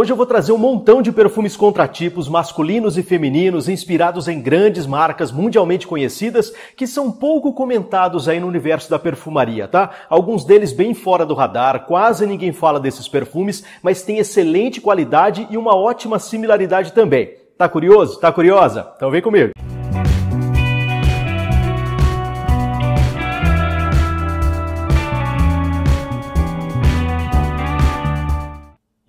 Hoje eu vou trazer um montão de perfumes contratipos masculinos e femininos inspirados em grandes marcas mundialmente conhecidas que são pouco comentados aí no universo da perfumaria, tá? Alguns deles bem fora do radar, quase ninguém fala desses perfumes, mas tem excelente qualidade e uma ótima similaridade também. Tá curioso? Tá curiosa? Então vem comigo.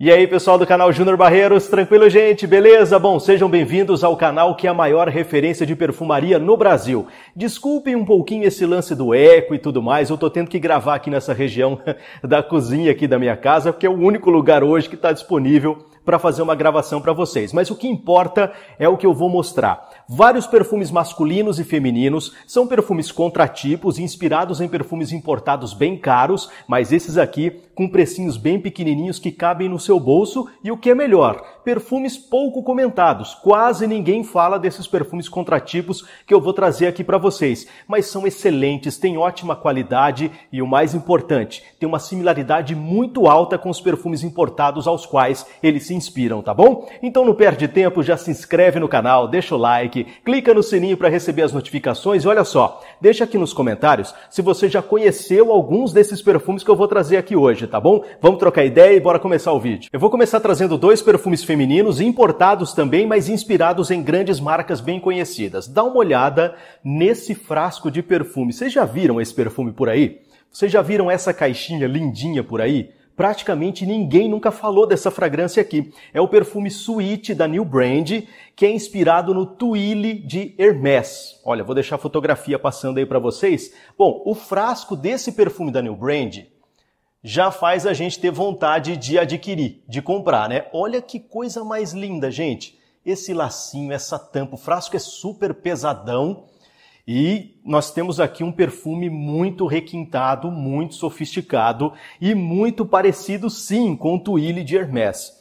E aí, pessoal do canal Júnior Barreiros, tranquilo, gente? Beleza? Bom, sejam bem-vindos ao canal que é a maior referência de perfumaria no Brasil. Desculpem um pouquinho esse lance do eco e tudo mais, eu tô tendo que gravar aqui nessa região da cozinha aqui da minha casa, porque é o único lugar hoje que está disponível para fazer uma gravação para vocês, mas o que importa é o que eu vou mostrar. Vários perfumes masculinos e femininos são perfumes contratipos, inspirados em perfumes importados bem caros, mas esses aqui com precinhos bem pequenininhos que cabem no seu bolso e o que é melhor, perfumes pouco comentados. Quase ninguém fala desses perfumes contratipos que eu vou trazer aqui para vocês, mas são excelentes, têm ótima qualidade e o mais importante, tem uma similaridade muito alta com os perfumes importados aos quais eles se inspiram, tá bom? Então não perde tempo, já se inscreve no canal, deixa o like, clica no sininho para receber as notificações e olha só, deixa aqui nos comentários se você já conheceu alguns desses perfumes que eu vou trazer aqui hoje, tá bom? Vamos trocar ideia e bora começar o vídeo. Eu vou começar trazendo dois perfumes femininos importados também, mas inspirados em grandes marcas bem conhecidas. Dá uma olhada nesse frasco de perfume. Vocês já viram esse perfume por aí? Vocês já viram essa caixinha lindinha por aí? praticamente ninguém nunca falou dessa fragrância aqui. É o perfume Sweet da New Brand, que é inspirado no Tuile de Hermès. Olha, vou deixar a fotografia passando aí para vocês. Bom, o frasco desse perfume da New Brand já faz a gente ter vontade de adquirir, de comprar, né? Olha que coisa mais linda, gente. Esse lacinho, essa tampa, o frasco é super pesadão e nós temos aqui um perfume muito requintado, muito sofisticado e muito parecido, sim, com o Tuile de Hermès.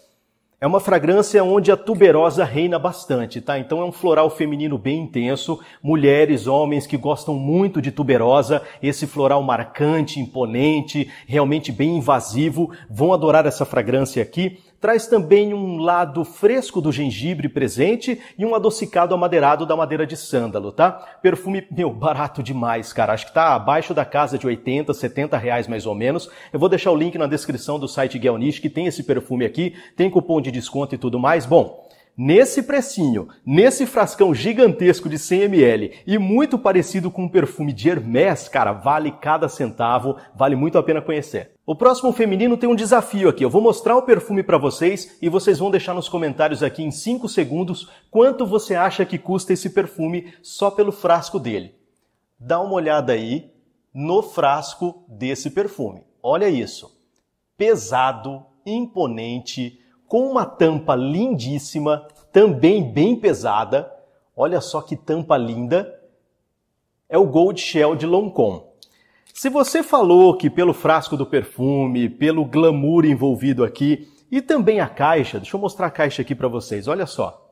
É uma fragrância onde a tuberosa reina bastante, tá? Então é um floral feminino bem intenso. Mulheres, homens que gostam muito de tuberosa, esse floral marcante, imponente, realmente bem invasivo, vão adorar essa fragrância aqui traz também um lado fresco do gengibre presente e um adocicado amadeirado da madeira de sândalo, tá? Perfume, meu, barato demais, cara. Acho que tá abaixo da casa de 80, 70 reais mais ou menos. Eu vou deixar o link na descrição do site Guelnish, que tem esse perfume aqui, tem cupom de desconto e tudo mais. Bom, Nesse precinho, nesse frascão gigantesco de 100ml e muito parecido com um perfume de Hermès, cara, vale cada centavo, vale muito a pena conhecer. O próximo feminino tem um desafio aqui. Eu vou mostrar o perfume para vocês e vocês vão deixar nos comentários aqui em 5 segundos quanto você acha que custa esse perfume só pelo frasco dele. Dá uma olhada aí no frasco desse perfume. Olha isso. Pesado, imponente, com uma tampa lindíssima, também bem pesada. Olha só que tampa linda. É o Gold Shell de Loncom. Se você falou que pelo frasco do perfume, pelo glamour envolvido aqui e também a caixa, deixa eu mostrar a caixa aqui para vocês, olha só.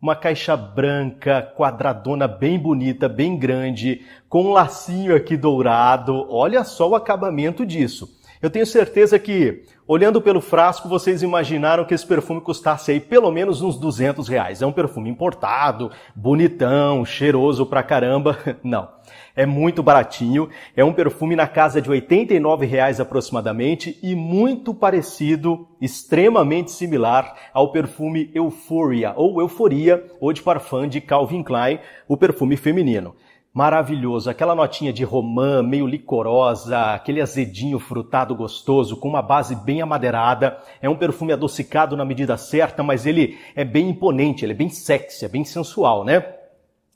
Uma caixa branca, quadradona, bem bonita, bem grande, com um lacinho aqui dourado. Olha só o acabamento disso. Eu tenho certeza que, olhando pelo frasco, vocês imaginaram que esse perfume custasse aí pelo menos uns 200 reais. É um perfume importado, bonitão, cheiroso pra caramba. Não, é muito baratinho. É um perfume na casa de 89 reais aproximadamente e muito parecido, extremamente similar ao perfume Euphoria ou Euforia ou de Parfum de Calvin Klein, o perfume feminino. Maravilhoso, aquela notinha de romã, meio licorosa, aquele azedinho frutado gostoso, com uma base bem amadeirada. É um perfume adocicado na medida certa, mas ele é bem imponente, ele é bem sexy, é bem sensual, né?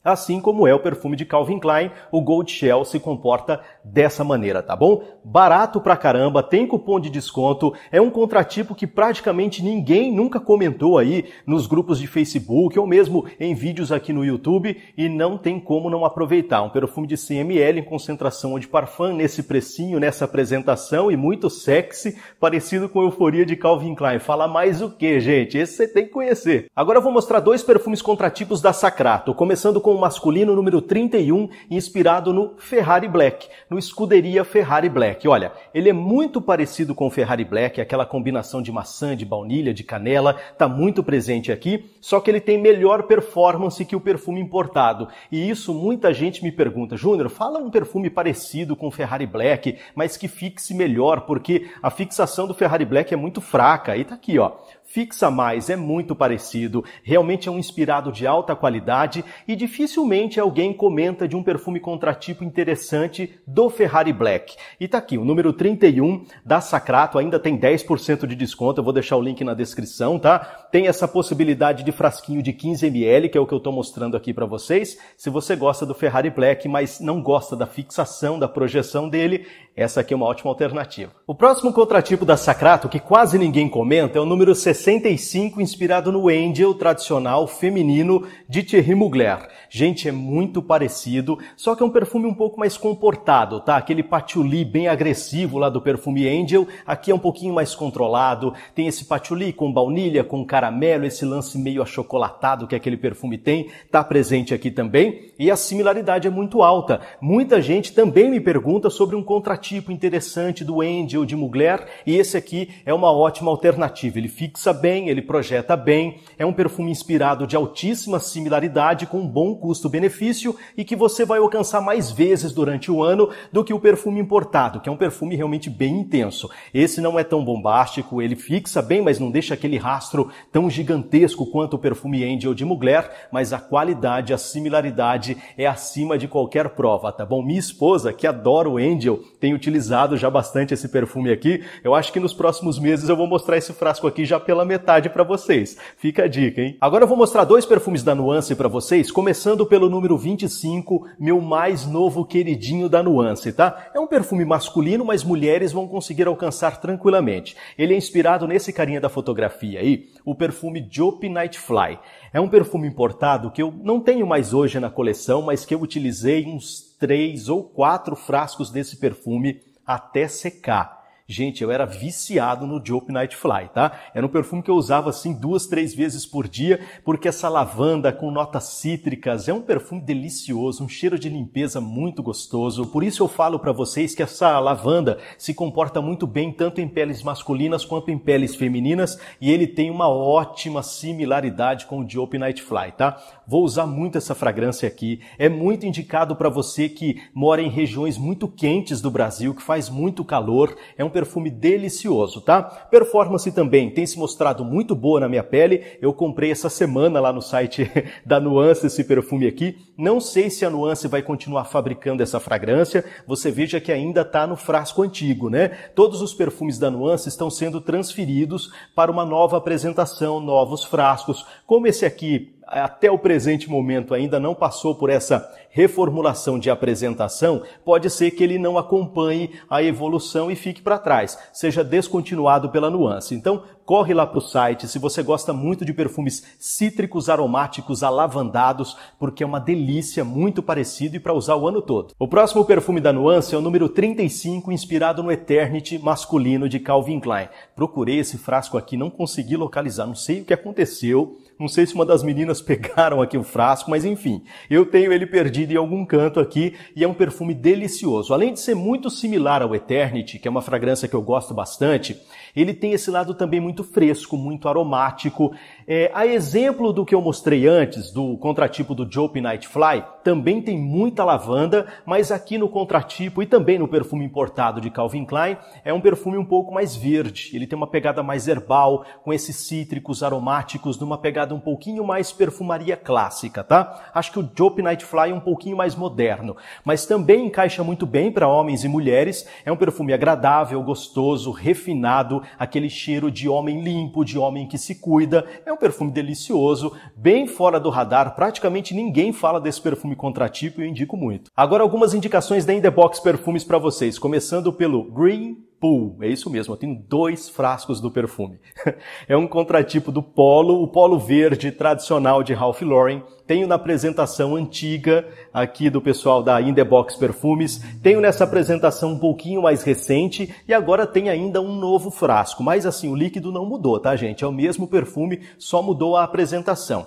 Assim como é o perfume de Calvin Klein, o Gold Shell se comporta dessa maneira, tá bom? Barato pra caramba, tem cupom de desconto, é um contratipo que praticamente ninguém nunca comentou aí nos grupos de Facebook ou mesmo em vídeos aqui no YouTube e não tem como não aproveitar. Um perfume de 100ml em concentração de parfum nesse precinho, nessa apresentação e muito sexy, parecido com a euforia de Calvin Klein. Fala mais o que, gente? Esse você tem que conhecer. Agora eu vou mostrar dois perfumes contratipos da Sacrato, começando com com o masculino número 31, inspirado no Ferrari Black, no escuderia Ferrari Black. Olha, ele é muito parecido com o Ferrari Black, aquela combinação de maçã, de baunilha, de canela, está muito presente aqui, só que ele tem melhor performance que o perfume importado. E isso muita gente me pergunta, Júnior, fala um perfume parecido com o Ferrari Black, mas que fixe melhor, porque a fixação do Ferrari Black é muito fraca. E tá aqui, ó fixa mais, é muito parecido, realmente é um inspirado de alta qualidade e dificilmente alguém comenta de um perfume contratipo interessante do Ferrari Black. E tá aqui, o número 31 da Sacrato ainda tem 10% de desconto, eu vou deixar o link na descrição, tá? Tem essa possibilidade de frasquinho de 15 ml, que é o que eu tô mostrando aqui para vocês. Se você gosta do Ferrari Black, mas não gosta da fixação, da projeção dele, essa aqui é uma ótima alternativa. O próximo contratipo da Sacrato, que quase ninguém comenta, é o número 65, inspirado no Angel tradicional feminino de Thierry Mugler. Gente, é muito parecido, só que é um perfume um pouco mais comportado, tá? Aquele patchouli bem agressivo lá do perfume Angel, aqui é um pouquinho mais controlado. Tem esse patchouli com baunilha, com caramelo, esse lance meio achocolatado que aquele perfume tem, tá presente aqui também. E a similaridade é muito alta. Muita gente também me pergunta sobre um contratipo tipo interessante do Angel de Mugler e esse aqui é uma ótima alternativa. Ele fixa bem, ele projeta bem, é um perfume inspirado de altíssima similaridade com um bom custo-benefício e que você vai alcançar mais vezes durante o ano do que o perfume importado, que é um perfume realmente bem intenso. Esse não é tão bombástico, ele fixa bem, mas não deixa aquele rastro tão gigantesco quanto o perfume Angel de Mugler, mas a qualidade, a similaridade é acima de qualquer prova, tá bom? Minha esposa, que adora o Angel, tem tenho utilizado já bastante esse perfume aqui. Eu acho que nos próximos meses eu vou mostrar esse frasco aqui já pela metade para vocês. Fica a dica, hein? Agora eu vou mostrar dois perfumes da Nuance para vocês, começando pelo número 25, meu mais novo queridinho da Nuance, tá? É um perfume masculino, mas mulheres vão conseguir alcançar tranquilamente. Ele é inspirado nesse carinha da fotografia aí, o perfume Jope Nightfly. É um perfume importado que eu não tenho mais hoje na coleção, mas que eu utilizei uns três ou quatro frascos desse perfume até secar. Gente, eu era viciado no Jope Nightfly, tá? Era um perfume que eu usava assim duas, três vezes por dia, porque essa lavanda com notas cítricas é um perfume delicioso, um cheiro de limpeza muito gostoso. Por isso eu falo para vocês que essa lavanda se comporta muito bem tanto em peles masculinas quanto em peles femininas e ele tem uma ótima similaridade com o Jope Nightfly, tá? Vou usar muito essa fragrância aqui. É muito indicado para você que mora em regiões muito quentes do Brasil, que faz muito calor. É um perfume delicioso, tá? Performance também tem se mostrado muito boa na minha pele. Eu comprei essa semana lá no site da Nuance esse perfume aqui. Não sei se a Nuance vai continuar fabricando essa fragrância. Você veja que ainda está no frasco antigo, né? Todos os perfumes da Nuance estão sendo transferidos para uma nova apresentação, novos frascos, como esse aqui até o presente momento ainda não passou por essa reformulação de apresentação, pode ser que ele não acompanhe a evolução e fique para trás, seja descontinuado pela nuance. Então, corre lá para o site se você gosta muito de perfumes cítricos aromáticos alavandados, porque é uma delícia muito parecido e para usar o ano todo. O próximo perfume da nuance é o número 35, inspirado no Eternity masculino de Calvin Klein. Procurei esse frasco aqui, não consegui localizar, não sei o que aconteceu não sei se uma das meninas pegaram aqui o frasco, mas enfim, eu tenho ele perdido em algum canto aqui e é um perfume delicioso. Além de ser muito similar ao Eternity, que é uma fragrância que eu gosto bastante, ele tem esse lado também muito fresco, muito aromático. É, a exemplo do que eu mostrei antes, do contratipo do Jope Nightfly, também tem muita lavanda, mas aqui no contratipo e também no perfume importado de Calvin Klein, é um perfume um pouco mais verde. Ele tem uma pegada mais herbal, com esses cítricos aromáticos, numa pegada pegada um pouquinho mais perfumaria clássica, tá? Acho que o Jope Nightfly é um pouquinho mais moderno, mas também encaixa muito bem para homens e mulheres. É um perfume agradável, gostoso, refinado, aquele cheiro de homem limpo, de homem que se cuida. É um perfume delicioso, bem fora do radar. Praticamente ninguém fala desse perfume contratipo e eu indico muito. Agora algumas indicações da Box Perfumes para vocês, começando pelo Green Pool. É isso mesmo, eu tenho dois frascos do perfume. é um contratipo do polo, o polo verde tradicional de Ralph Lauren. Tenho na apresentação antiga aqui do pessoal da Indebox Perfumes. Tenho nessa apresentação um pouquinho mais recente e agora tem ainda um novo frasco. Mas assim, o líquido não mudou, tá gente? É o mesmo perfume, só mudou a apresentação.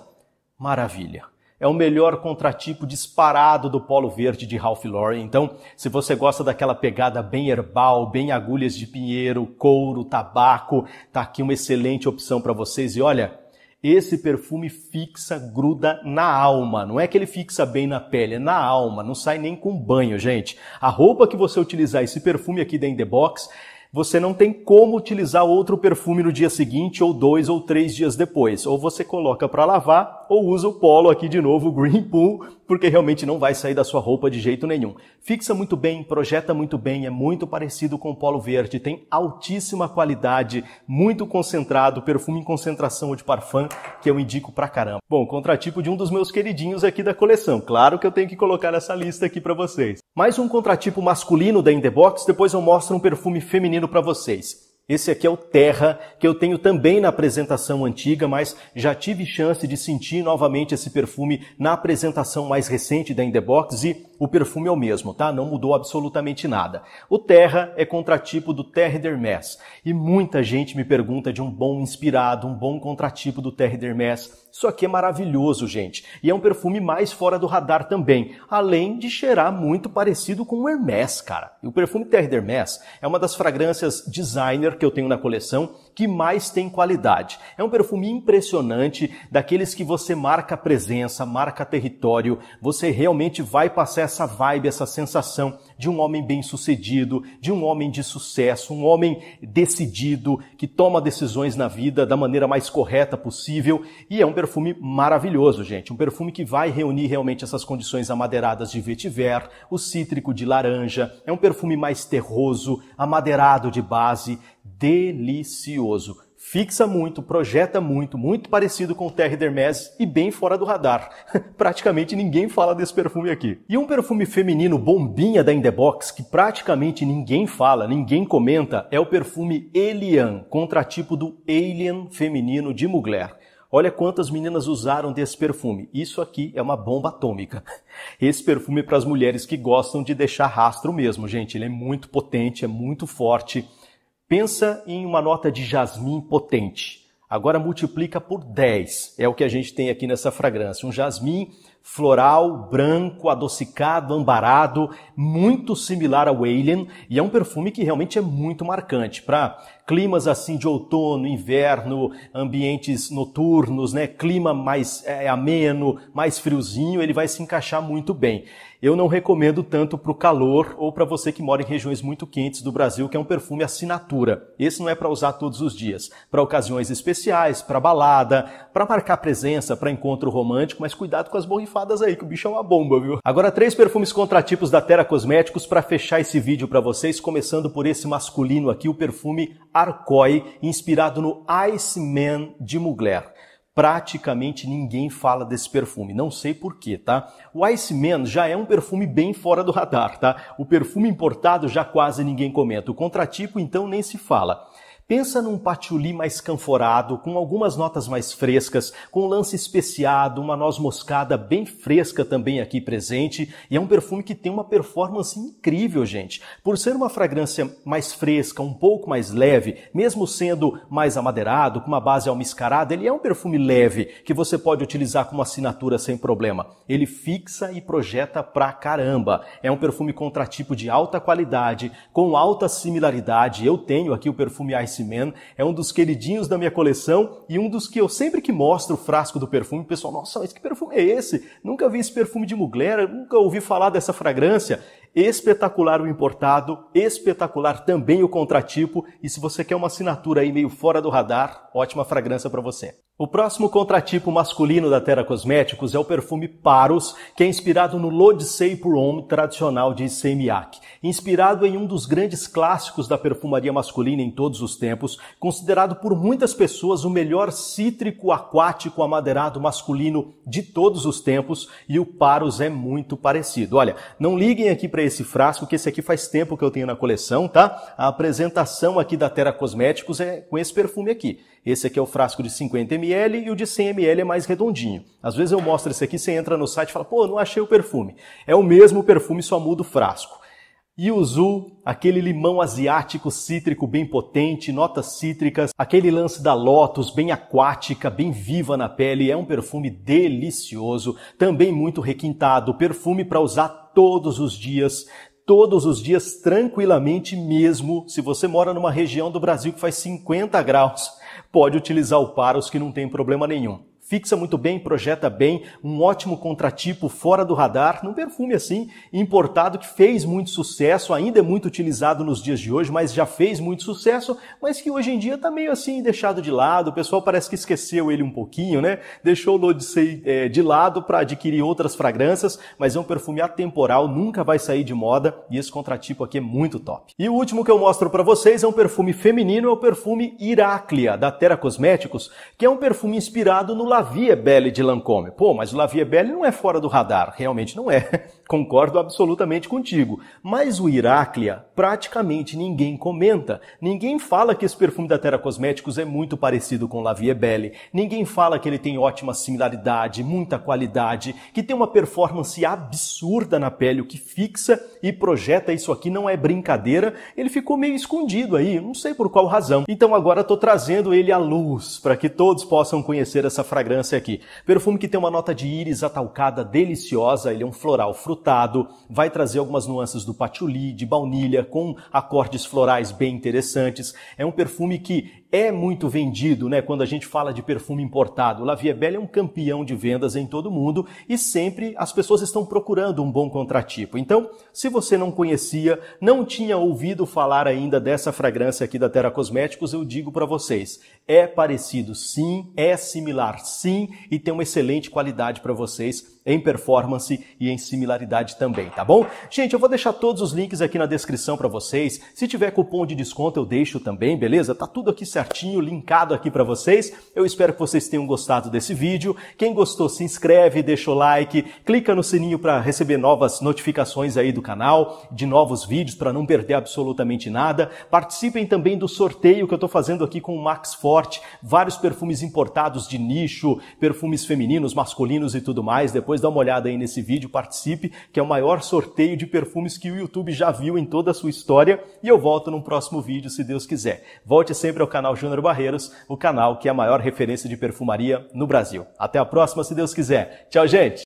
Maravilha! é o melhor contratipo disparado do Polo Verde de Ralph Lauren. Então, se você gosta daquela pegada bem herbal, bem agulhas de pinheiro, couro, tabaco, tá aqui uma excelente opção para vocês. E olha, esse perfume fixa, gruda na alma. Não é que ele fixa bem na pele, é na alma. Não sai nem com banho, gente. A roupa que você utilizar, esse perfume aqui da In The Box, você não tem como utilizar outro perfume no dia seguinte, ou dois ou três dias depois. Ou você coloca para lavar, ou usa o polo aqui de novo, o Green Pool, porque realmente não vai sair da sua roupa de jeito nenhum. Fixa muito bem, projeta muito bem, é muito parecido com o polo verde, tem altíssima qualidade, muito concentrado, perfume em concentração ou de parfum, que eu indico pra caramba. Bom, contratipo de um dos meus queridinhos aqui da coleção. Claro que eu tenho que colocar essa lista aqui para vocês. Mais um contratipo masculino da Indebox, depois eu mostro um perfume feminino para vocês. Esse aqui é o Terra, que eu tenho também na apresentação antiga, mas já tive chance de sentir novamente esse perfume na apresentação mais recente da Indebox e o perfume é o mesmo, tá? Não mudou absolutamente nada. O Terra é contratipo do Terre d'Hermès e muita gente me pergunta de um bom inspirado, um bom contratipo do Terre d'Hermès. Isso aqui é maravilhoso, gente, e é um perfume mais fora do radar também, além de cheirar muito parecido com o Hermès, cara. E o perfume Terre d'Hermès é uma das fragrâncias designer que eu tenho na coleção que mais tem qualidade. É um perfume impressionante, daqueles que você marca presença, marca território, você realmente vai passar essa vibe, essa sensação de um homem bem-sucedido, de um homem de sucesso, um homem decidido, que toma decisões na vida da maneira mais correta possível, e é um perfume maravilhoso, gente, um perfume que vai reunir realmente essas condições amadeiradas de vetiver, o cítrico de laranja, é um perfume mais terroso, amadeirado de base, delicioso. Fixa muito, projeta muito, muito parecido com o Terre d'Hermes e bem fora do radar. praticamente ninguém fala desse perfume aqui. E um perfume feminino bombinha da Indebox que praticamente ninguém fala, ninguém comenta, é o perfume Elian, contratipo do Alien feminino de Mugler. Olha quantas meninas usaram desse perfume. Isso aqui é uma bomba atômica. Esse perfume é para as mulheres que gostam de deixar rastro mesmo, gente. Ele é muito potente, é muito forte Pensa em uma nota de jasmim potente. Agora multiplica por 10. É o que a gente tem aqui nessa fragrância. Um jasmim floral, branco, adocicado, ambarado, muito similar ao Alien, e é um perfume que realmente é muito marcante para climas assim de outono, inverno, ambientes noturnos, né? Clima mais é, ameno, mais friozinho, ele vai se encaixar muito bem. Eu não recomendo tanto para o calor ou para você que mora em regiões muito quentes do Brasil, que é um perfume assinatura. Esse não é para usar todos os dias, para ocasiões especiais, para balada, para marcar presença, para encontro romântico, mas cuidado com as borrifadas almofadas aí, que o bicho é uma bomba, viu? Agora, três perfumes contratipos da Terra Cosméticos para fechar esse vídeo para vocês, começando por esse masculino aqui, o perfume Arcoi, inspirado no Iceman de Mugler praticamente ninguém fala desse perfume. Não sei porquê, tá? O Iceman já é um perfume bem fora do radar, tá? O perfume importado já quase ninguém comenta. O contratipo, então, nem se fala. Pensa num patchouli mais canforado, com algumas notas mais frescas, com um lance especiado, uma noz moscada bem fresca também aqui presente, e é um perfume que tem uma performance incrível, gente. Por ser uma fragrância mais fresca, um pouco mais leve, mesmo sendo mais amadeirado, com uma base almiscarada, ele é um perfume leve que você pode utilizar como assinatura sem problema. Ele fixa e projeta pra caramba. É um perfume contratipo de alta qualidade, com alta similaridade. Eu tenho aqui o perfume Ice é um dos queridinhos da minha coleção e um dos que eu sempre que mostro o frasco do perfume, o pessoal, nossa, mas que perfume é esse? Nunca vi esse perfume de Mugler, nunca ouvi falar dessa fragrância. Espetacular o importado, espetacular também o contratipo, e se você quer uma assinatura aí meio fora do radar, ótima fragrância para você. O próximo contratipo masculino da Terra Cosméticos é o perfume Paros, que é inspirado no L'Eau de Homme tradicional de Semiak. Inspirado em um dos grandes clássicos da perfumaria masculina em todos os tempos, considerado por muitas pessoas o melhor cítrico aquático amadeirado masculino de todos os tempos, e o Paros é muito parecido. Olha, não liguem aqui para esse frasco, que esse aqui faz tempo que eu tenho na coleção, tá? A apresentação aqui da Terra Cosméticos é com esse perfume aqui. Esse aqui é o frasco de 50 ml e o de 100 ml é mais redondinho. Às vezes eu mostro esse aqui, você entra no site e fala, pô, não achei o perfume. É o mesmo perfume, só muda o frasco. E Zul, aquele limão asiático cítrico bem potente, notas cítricas, aquele lance da Lotus bem aquática, bem viva na pele, é um perfume delicioso, também muito requintado, perfume para usar todos os dias, todos os dias tranquilamente mesmo. Se você mora numa região do Brasil que faz 50 graus, pode utilizar o Paros que não tem problema nenhum fixa muito bem, projeta bem, um ótimo contratipo fora do radar, num perfume assim, importado que fez muito sucesso, ainda é muito utilizado nos dias de hoje, mas já fez muito sucesso, mas que hoje em dia está meio assim deixado de lado, o pessoal parece que esqueceu ele um pouquinho, né? Deixou o L'Odyssey é, de lado para adquirir outras fragrâncias, mas é um perfume atemporal, nunca vai sair de moda e esse contratipo aqui é muito top. E o último que eu mostro para vocês é um perfume feminino, é o perfume Iráclia, da Terra Cosméticos, que é um perfume inspirado no Lavie Belle de Lancôme. Pô, mas o Belle não é fora do radar. Realmente não é. Concordo absolutamente contigo. Mas o Iráclia, praticamente ninguém comenta. Ninguém fala que esse perfume da Terra Cosméticos é muito parecido com o Belle, Ninguém fala que ele tem ótima similaridade, muita qualidade, que tem uma performance absurda na pele, o que fixa e projeta isso aqui não é brincadeira. Ele ficou meio escondido aí, não sei por qual razão. Então agora estou trazendo ele à luz, para que todos possam conhecer essa fragrância fragrância aqui. Perfume que tem uma nota de íris atalcada deliciosa, ele é um floral frutado, vai trazer algumas nuances do patchouli, de baunilha, com acordes florais bem interessantes. É um perfume que é muito vendido, né? Quando a gente fala de perfume importado, o La Vie Belle é um campeão de vendas em todo o mundo e sempre as pessoas estão procurando um bom contratipo. Então, se você não conhecia, não tinha ouvido falar ainda dessa fragrância aqui da Terra Cosméticos, eu digo para vocês, é parecido, sim, é similar, sim, e tem uma excelente qualidade para vocês em performance e em similaridade também, tá bom? Gente, eu vou deixar todos os links aqui na descrição para vocês. Se tiver cupom de desconto, eu deixo também, beleza? Tá tudo aqui certinho, linkado aqui para vocês. Eu espero que vocês tenham gostado desse vídeo. Quem gostou, se inscreve, deixa o like, clica no sininho para receber novas notificações aí do canal, de novos vídeos para não perder absolutamente nada. Participem também do sorteio que eu estou fazendo aqui com o Max Forte, vários perfumes importados de nicho, perfumes femininos, masculinos e tudo mais. Depois depois dá uma olhada aí nesse vídeo, participe, que é o maior sorteio de perfumes que o YouTube já viu em toda a sua história. E eu volto num próximo vídeo, se Deus quiser. Volte sempre ao canal Júnior Barreiros, o canal que é a maior referência de perfumaria no Brasil. Até a próxima, se Deus quiser. Tchau, gente!